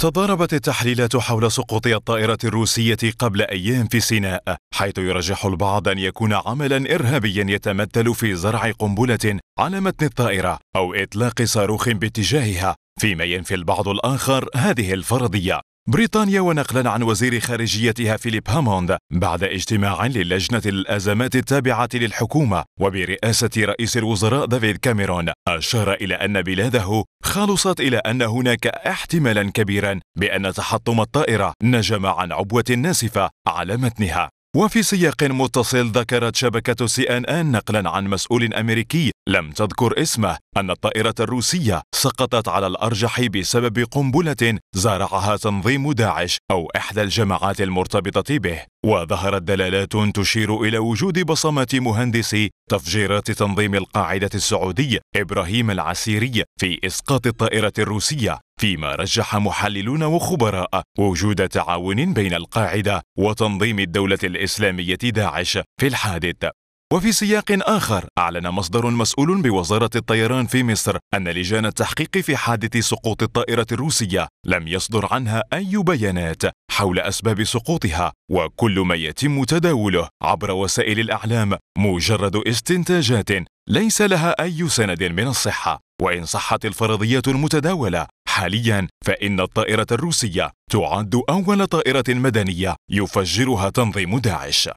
تضاربت التحليلات حول سقوط الطائرة الروسية قبل أيام في سيناء حيث يرجح البعض أن يكون عملا إرهابيا يتمثل في زرع قنبلة على متن الطائرة أو إطلاق صاروخ باتجاهها فيما ينفي البعض الآخر هذه الفرضية بريطانيا ونقلا عن وزير خارجيتها فيليب هاموند بعد اجتماع للجنة الأزمات التابعة للحكومة وبرئاسة رئيس الوزراء دافيد كاميرون أشار إلى أن بلاده خلصت إلى أن هناك احتمالا كبيرا بأن تحطم الطائرة نجم عن عبوة ناسفة على متنها وفي سياق متصل ذكرت شبكة سي ان ان نقلا عن مسؤول امريكي لم تذكر اسمه ان الطائرة الروسية سقطت على الارجح بسبب قنبلة زارعها تنظيم داعش او احدى الجماعات المرتبطة به وظهرت دلالات تشير إلى وجود بصمة مهندس تفجيرات تنظيم القاعدة السعودي إبراهيم العسيري في إسقاط الطائرة الروسية فيما رجح محللون وخبراء وجود تعاون بين القاعدة وتنظيم الدولة الإسلامية داعش في الحادث وفي سياق آخر أعلن مصدر مسؤول بوزارة الطيران في مصر أن لجان التحقيق في حادث سقوط الطائرة الروسية لم يصدر عنها أي بيانات حول أسباب سقوطها وكل ما يتم تداوله عبر وسائل الأعلام مجرد استنتاجات ليس لها أي سند من الصحة وإن صحت الفرضيات المتداولة حاليا فإن الطائرة الروسية تعد أول طائرة مدنية يفجرها تنظيم داعش